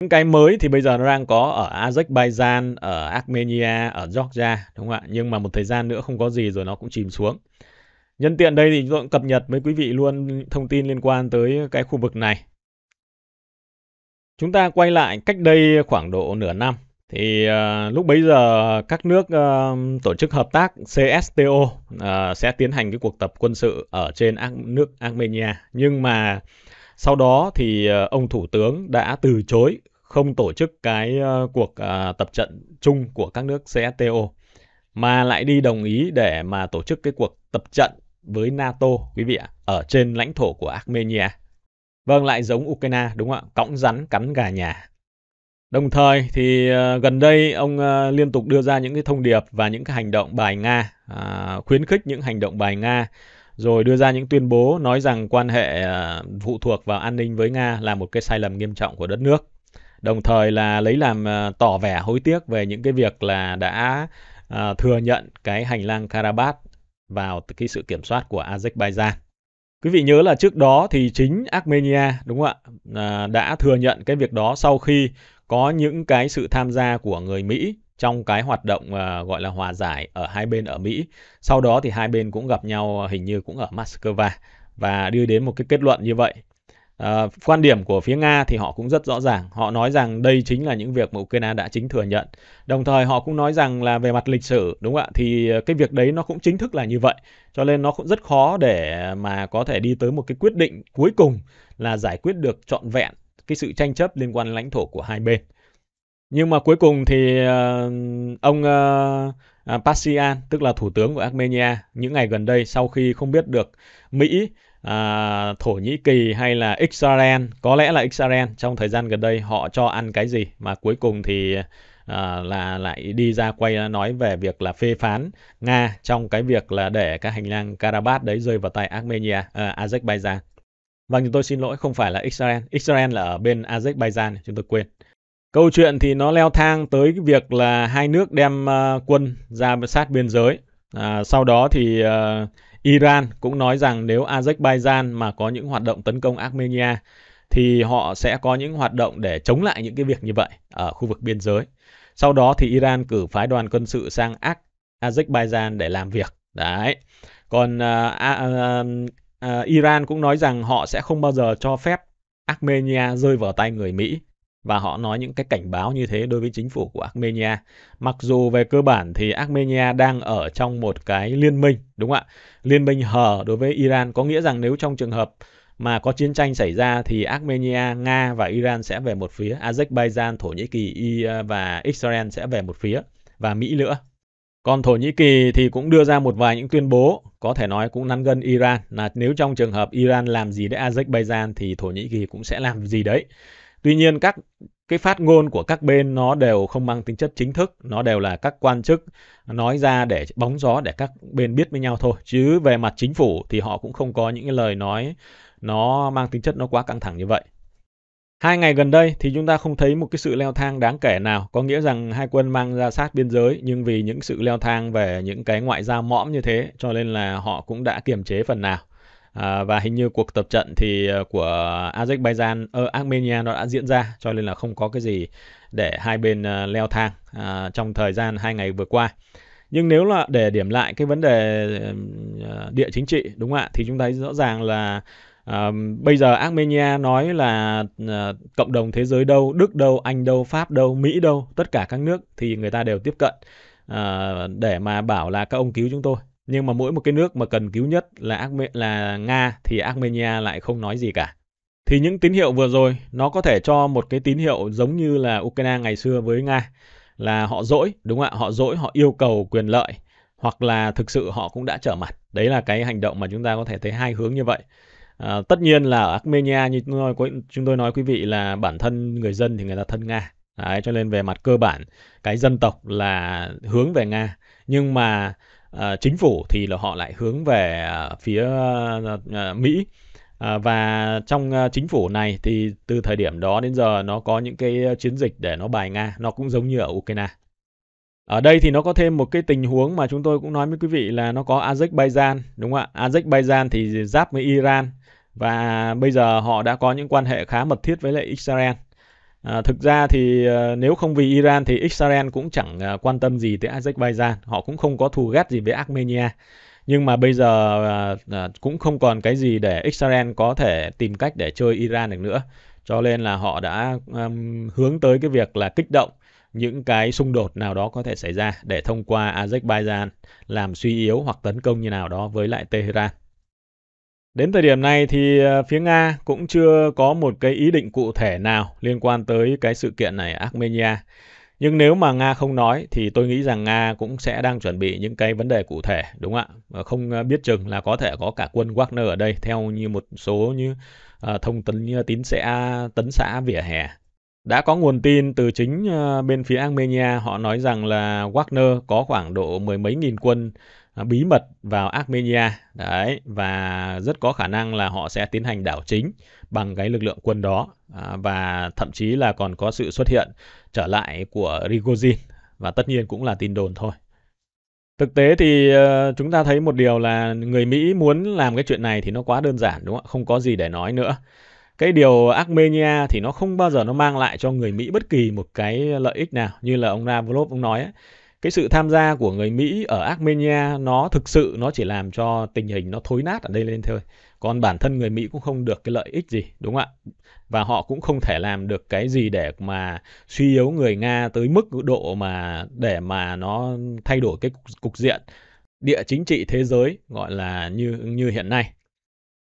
những cái mới thì bây giờ nó đang có ở Azerbaijan, ở Armenia, ở Georgia đúng không ạ? Nhưng mà một thời gian nữa không có gì rồi nó cũng chìm xuống. Nhân tiện đây thì chúng tôi cũng cập nhật với quý vị luôn thông tin liên quan tới cái khu vực này. Chúng ta quay lại cách đây khoảng độ nửa năm thì uh, lúc bấy giờ các nước uh, tổ chức hợp tác CSTO uh, ờ, sẽ tiến hành cái cuộc tập quân sự ở trên Ar nước Armenia nhưng mà sau đó thì ờ, ông thủ tướng đã từ chối không tổ chức cái ờ, cuộc ờ, tập trận chung của các nước CSTO mà lại đi đồng ý để mà tổ chức cái cuộc tập trận với NATO quý vị ạ ở trên lãnh thổ của Armenia. Vâng lại giống Ukraine đúng không ạ? Cõng rắn cắn gà nhà. Đồng thời thì gần đây ông liên tục đưa ra những cái thông điệp và những cái hành động bài Nga, à, khuyến khích những hành động bài Nga rồi đưa ra những tuyên bố nói rằng quan hệ à, phụ thuộc vào an ninh với Nga là một cái sai lầm nghiêm trọng của đất nước. Đồng thời là lấy làm à, tỏ vẻ hối tiếc về những cái việc là đã à, thừa nhận cái hành lang Karabakh vào cái sự kiểm soát của Azerbaijan. Quý vị nhớ là trước đó thì chính Armenia đúng không ạ đã thừa nhận cái việc đó sau khi có những cái sự tham gia của người Mỹ trong cái hoạt động ờ, gọi là hòa giải ở hai bên ở Mỹ. Sau đó thì hai bên cũng gặp nhau hình như cũng ở Moscow và đưa đến một cái kết luận như vậy. Uh, quan điểm của phía Nga thì họ cũng rất rõ ràng. Họ nói rằng đây chính là những việc mà Ukraine đã chính thừa nhận. Đồng thời họ cũng nói rằng là về mặt lịch sử, đúng không ạ? Thì ờ, cái việc đấy nó cũng chính thức là như vậy. Cho nên nó cũng rất khó để mà có thể đi tới một cái quyết định cuối cùng là giải quyết được trọn vẹn cái sự tranh chấp liên quan lãnh thổ của hai bên nhưng mà cuối cùng thì uh, ông uh, ờ, à, Pashinyan tức là thủ tướng của Armenia những ngày gần đây sau khi không biết được Mỹ à, Thổ Nhĩ Kỳ hay là Israel có lẽ là Israel trong thời gian gần đây họ cho ăn cái gì mà cuối cùng thì à, là lại đi ra quay nói về việc là phê phán Nga trong cái việc là để các hành lang Karabakh đấy rơi vào tay Armenia à, Azerbaijan. Vâng, chúng tôi xin lỗi không phải là Israel. Israel là ở bên Azerbaijan, chúng tôi quên. Câu chuyện thì nó leo thang tới cái việc là hai nước đem ờ, quân ra sát biên giới. À, sau đó thì uh, Iran cũng nói rằng nếu Azerbaijan mà có những hoạt động tấn công Armenia thì họ sẽ có những hoạt động để chống lại những cái việc như vậy ở khu vực biên giới. Sau đó thì Iran cử phái đoàn quân sự sang Ak Azerbaijan để làm việc. Đấy. Còn uh, à, uh, uh, Iran cũng nói rằng họ sẽ không bao giờ cho phép Armenia rơi vào tay người Mỹ và họ nói những cái cảnh báo như thế đối với chính phủ của Armenia. Mặc dù về cơ bản thì Armenia đang ở trong một cái liên minh, đúng không ạ? Liên minh hờ đối với Iran có nghĩa rằng nếu trong trường hợp mà có chiến tranh xảy ra thì Armenia, Nga và Iran sẽ về một phía, Azerbaijan, Thổ Nhĩ Kỳ ờ, và Israel sẽ về một phía và Mỹ nữa. Còn Thổ Nhĩ Kỳ thì cũng đưa ra một vài những tuyên bố có thể nói cũng nắn gân Iran là nếu trong trường hợp Iran làm gì đấy Azerbaijan thì Thổ Nhĩ Kỳ cũng sẽ làm gì đấy. Tuy nhiên các cái phát ngôn của các bên nó đều không mang tính chất chính thức, nó đều là các quan chức nói ra để bóng gió để các bên biết với nhau thôi. Chứ về mặt chính phủ thì họ cũng không có những cái lời nói nó mang tính chất nó quá căng thẳng như vậy. Hai ngày gần đây thì chúng ta không thấy một cái sự leo thang đáng kể nào, có nghĩa rằng hai quân mang ra sát biên giới nhưng vì những sự leo thang về những cái ngoại giao mõm như thế cho nên là họ cũng đã kiềm chế phần nào. Ờ, và hình như cuộc tập trận thì ờ, của Azerbaijan ở ờ, Armenia nó đã diễn ra cho nên là không có cái gì để hai bên leo thang trong thời gian hai ngày vừa qua. Nhưng nếu là để điểm lại cái vấn đề địa chính trị đúng không ạ thì chúng ta thấy rõ ràng là À, bây giờ Armenia nói là à, cộng đồng thế giới đâu, Đức đâu, Anh đâu, Pháp đâu, Mỹ đâu, tất cả các nước thì người ta đều tiếp cận à, để mà bảo là các ông cứu chúng tôi nhưng mà mỗi một cái nước mà cần cứu nhất là Arme là Nga thì Armenia lại không nói gì cả. Thì những tín hiệu vừa rồi nó có thể cho một cái tín hiệu giống như là Ukraine ngày xưa với Nga là họ dỗi, đúng không ạ? Họ dỗi, họ yêu cầu quyền lợi hoặc là thực sự họ cũng đã trở mặt. Đấy là cái hành động mà chúng ta có thể thấy hai hướng như vậy. À, tất nhiên là ở Armenia như chúng tôi, chúng tôi nói quý vị là bản thân người dân thì người ta thân Nga. Đấy, cho nên về mặt cơ bản cái dân tộc là hướng về Nga. Nhưng mà à, chính phủ thì là họ lại hướng về à, phía à, Mỹ à, và trong à, chính phủ này thì từ thời điểm đó đến giờ nó có những cái chiến dịch để nó bài Nga nó cũng giống như ở Ukraine ở đây thì nó có thêm một cái tình huống mà chúng tôi cũng nói với quý vị là nó có Azerbaijan đúng không ạ Azerbaijan thì giáp với Iran và bây giờ họ đã có những quan hệ khá mật thiết với lại Israel À, thực ra thì à, nếu không vì Iran thì Israel cũng chẳng à, quan tâm gì tới Azerbaijan, họ cũng không có thù ghét gì với Armenia. Nhưng mà bây giờ à, à, cũng không còn cái gì để Israel có thể tìm cách để chơi Iran được nữa. Cho nên là họ đã um, hướng tới cái việc là kích động những cái xung đột nào đó có thể xảy ra để thông qua Azerbaijan làm suy yếu hoặc tấn công như nào đó với lại Tehran. Đến thời điểm này thì ờ, phía Nga cũng chưa có một cái ý định cụ thể nào liên quan tới cái sự kiện này Armenia. Nhưng nếu mà Nga không nói thì tôi nghĩ rằng Nga cũng sẽ đang chuẩn bị những cái vấn đề cụ thể, đúng không ạ? Không ờ, biết chừng là có thể có cả quân Wagner ở đây theo như một số như ờ, thông tấn như tín sẽ tấn xã vỉa hè. Đã có nguồn tin từ chính bên phía Armenia họ nói rằng là Wagner có khoảng độ mười mấy nghìn quân À, bí mật vào Armenia đấy và rất có khả năng là họ sẽ tiến hành đảo chính bằng cái lực lượng quân đó à, và thậm chí là còn có sự xuất hiện trở lại của Rigozin và tất nhiên cũng là tin đồn thôi. Thực tế thì ờ, chúng ta thấy một điều là người Mỹ muốn làm cái chuyện này thì nó quá đơn giản đúng không ạ? Không có gì để nói nữa. Cái điều Armenia thì nó không bao giờ nó mang lại cho người Mỹ bất kỳ một cái lợi ích nào như là ông Navrov ông nói ấy cái sự tham gia của người Mỹ ở Armenia nó thực sự nó chỉ làm cho tình hình nó thối nát ở đây lên thôi. Còn bản thân người Mỹ cũng không được cái lợi ích gì, đúng không ạ? Và họ cũng không thể làm được cái gì để mà suy yếu người Nga tới mức độ mà để mà nó thay đổi cái cục, cục diện địa chính trị thế giới gọi là như như hiện nay.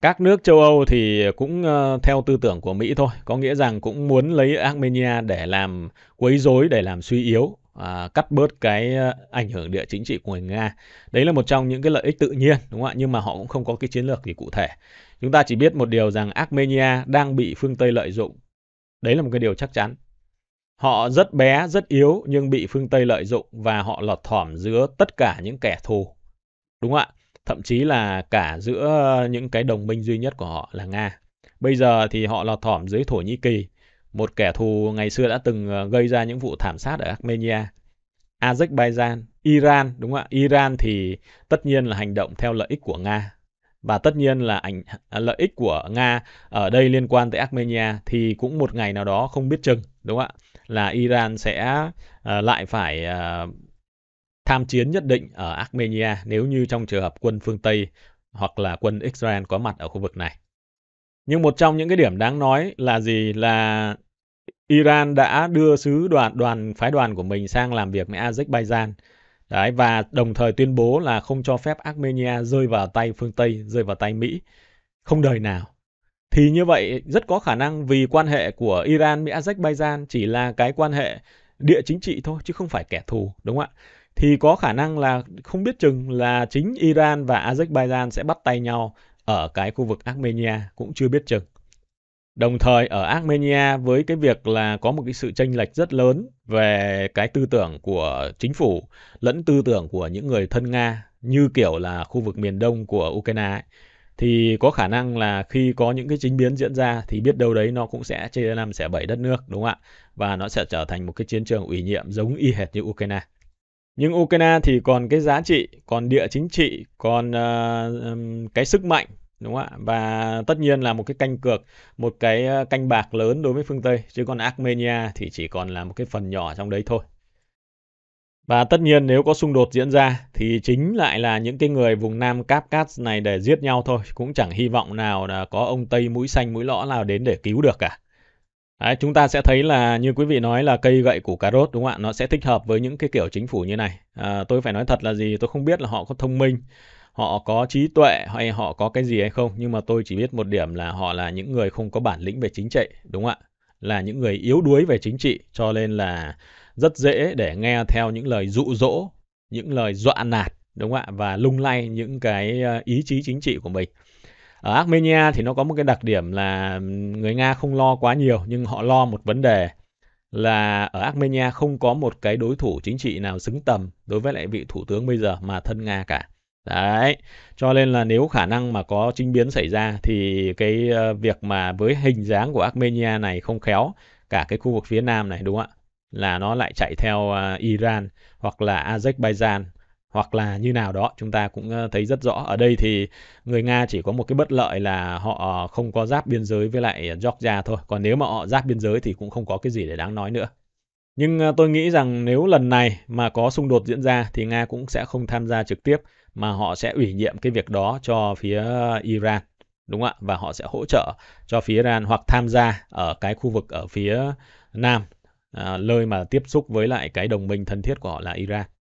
Các nước châu Âu thì cũng uh, theo tư tưởng của Mỹ thôi, có nghĩa rằng cũng muốn lấy Armenia để làm quấy rối, để làm suy yếu à, cắt bớt cái ờ, ảnh hưởng địa chính trị của người Nga. Đấy là một trong những cái lợi ích tự nhiên đúng không ạ? Nhưng mà họ cũng không có cái chiến lược gì cụ thể. Chúng ta chỉ biết một điều rằng Armenia đang bị phương Tây lợi dụng. Đấy là một cái điều chắc chắn. Họ rất bé, rất yếu nhưng bị phương Tây lợi dụng và họ lọt thỏm giữa tất cả những kẻ thù. Đúng không ạ? Thậm chí là cả giữa ờ, những cái đồng minh duy nhất của họ là Nga. Bây giờ thì họ lọt thỏm dưới Thổ Nhĩ Kỳ, một kẻ thù ngày xưa đã từng ờ, gây ra những vụ thảm sát ở Armenia, Azerbaijan, Iran, đúng không ạ? Iran thì tất nhiên là hành động theo lợi ích của Nga. Và tất nhiên là ảnh, à, lợi ích của Nga ở đây liên quan tới Armenia thì cũng một ngày nào đó không biết chừng, đúng không ạ? Là Iran sẽ ờ, lại phải ờ, tham chiến nhất định ở Armenia nếu như trong trường hợp quân phương Tây hoặc là quân Israel có mặt ở khu vực này. Nhưng một trong những cái điểm đáng nói là gì là Iran đã đưa sứ đoàn đoàn phái đoàn của mình sang làm việc với Azerbaijan. Đấy, và đồng thời tuyên bố là không cho phép Armenia rơi vào tay phương Tây, rơi vào tay Mỹ. Không đời nào. Thì như vậy rất có khả năng vì quan hệ của Iran với Azerbaijan chỉ là cái quan hệ địa chính trị thôi chứ không phải kẻ thù, đúng không ạ? Thì có khả năng là không biết chừng là chính Iran và Azerbaijan sẽ bắt tay nhau ở cái khu vực Armenia cũng chưa biết chừng. Đồng thời ở Armenia với cái việc là có một cái sự tranh lệch rất lớn về cái tư tưởng của chính phủ lẫn tư tưởng của những người thân Nga như kiểu là khu vực miền đông của Ukraine ấy, thì có khả năng là khi có những cái chính biến diễn ra thì biết đâu đấy nó cũng sẽ chia năm xẻ bảy đất nước đúng không ạ? Và nó sẽ trở thành một cái chiến trường ủy nhiệm giống y hệt như Ukraine nhưng Ukraine thì còn cái giá trị còn địa chính trị còn uh, cái sức mạnh đúng không ạ và tất nhiên là một cái canh cược một cái ờ, canh bạc lớn đối với phương Tây chứ còn Armenia thì chỉ còn là một cái phần nhỏ trong đấy thôi và tất nhiên nếu có xung đột diễn ra thì chính lại là những cái người vùng Nam Cáp Cát này để giết nhau thôi. Cũng chẳng hy vọng nào là có ông Tây mũi xanh mũi lõ nào đến để cứu được cả. Đấy, chúng ta sẽ thấy là như quý vị nói là cây gậy củ cà rốt đúng không ạ? Nó sẽ thích hợp với những cái kiểu chính phủ như này. À, tôi phải nói thật là gì? Tôi không biết là họ có thông minh, họ có trí tuệ hay họ có cái gì hay không. Nhưng mà tôi chỉ biết một điểm là họ là những người không có bản lĩnh về chính trị đúng không ạ? Là những người yếu đuối về chính trị cho nên là rất dễ để nghe theo những lời dụ dỗ, những lời dọa nạt đúng không ạ? Và lung lay những cái ờ, ý chí chính trị của mình ở Armenia thì nó có một cái đặc điểm là người Nga không lo quá nhiều nhưng họ lo một vấn đề là ở Armenia không có một cái đối thủ chính trị nào xứng tầm đối với lại vị thủ tướng bây giờ mà thân Nga cả. Đấy, cho nên là nếu khả năng mà có chính biến xảy ra thì cái ờ, việc mà với hình dáng của Armenia này không khéo cả cái khu vực phía nam này đúng không ạ? Là nó lại chạy theo ờ, Iran hoặc là Azerbaijan hoặc là như nào đó chúng ta cũng ờ, thấy rất rõ ở đây thì người Nga chỉ có một cái bất lợi là họ ờ, không có giáp biên giới với lại Georgia thôi còn nếu mà họ giáp biên giới thì cũng không có cái gì để đáng nói nữa nhưng ờ, tôi nghĩ rằng nếu lần này mà có xung đột diễn ra thì Nga cũng sẽ không tham gia trực tiếp mà họ sẽ ủy nhiệm cái việc đó cho phía Iran đúng không ạ và họ sẽ hỗ trợ cho phía Iran hoặc tham gia ở cái khu vực ở phía nam nơi mà tiếp xúc với lại cái đồng minh thân thiết của họ là Iran